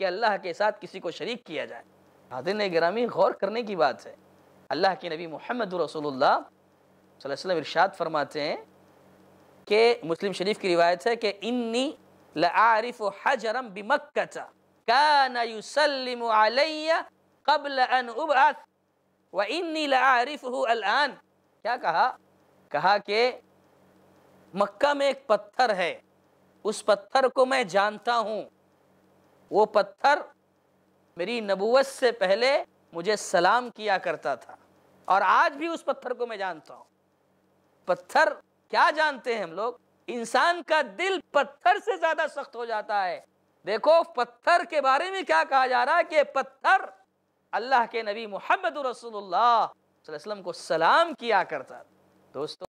कि अल्लाह के साथ किसी को शरीक किया जाए हादिन ग्रामी गौर करने की बात है अल्लाह के नबी मोहम्मद रसोल्लाम इरशाद फरमाते हैं कि मुस्लिम शरीफ की रिवायत है कि इन्नी लारिफ हजरम बिमक्कता काना युसल्लिम अलैया कबल अन उबअथ व इन्नी लारिफहु अलआन क्या कहा कहा कि मक्का में एक पत्थर है उस पत्थर को मैं जानता हूँ वो पत्थर मेरी नबूवत से पहले मुझे सलाम किया करता था और आज भी उस पत्थर को मैं जानता हूँ पत्थर क्या जानते हैं हम लोग इंसान का दिल पत्थर से ज्यादा सख्त हो जाता है देखो पत्थर के बारे में क्या कहा जा रहा है कि पत्थर अल्लाह के नबी मोहम्मद रसोल्ला को सलाम किया करता दोस्तों